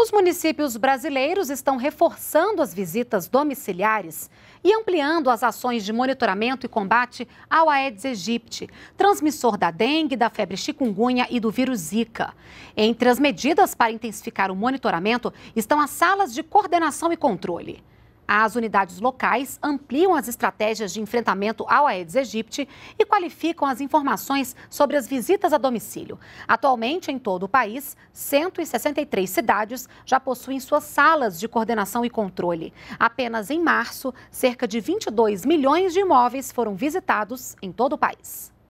Os municípios brasileiros estão reforçando as visitas domiciliares e ampliando as ações de monitoramento e combate ao Aedes aegypti, transmissor da dengue, da febre chikungunya e do vírus Zika. Entre as medidas para intensificar o monitoramento estão as salas de coordenação e controle. As unidades locais ampliam as estratégias de enfrentamento ao Aedes aegypti e qualificam as informações sobre as visitas a domicílio. Atualmente, em todo o país, 163 cidades já possuem suas salas de coordenação e controle. Apenas em março, cerca de 22 milhões de imóveis foram visitados em todo o país.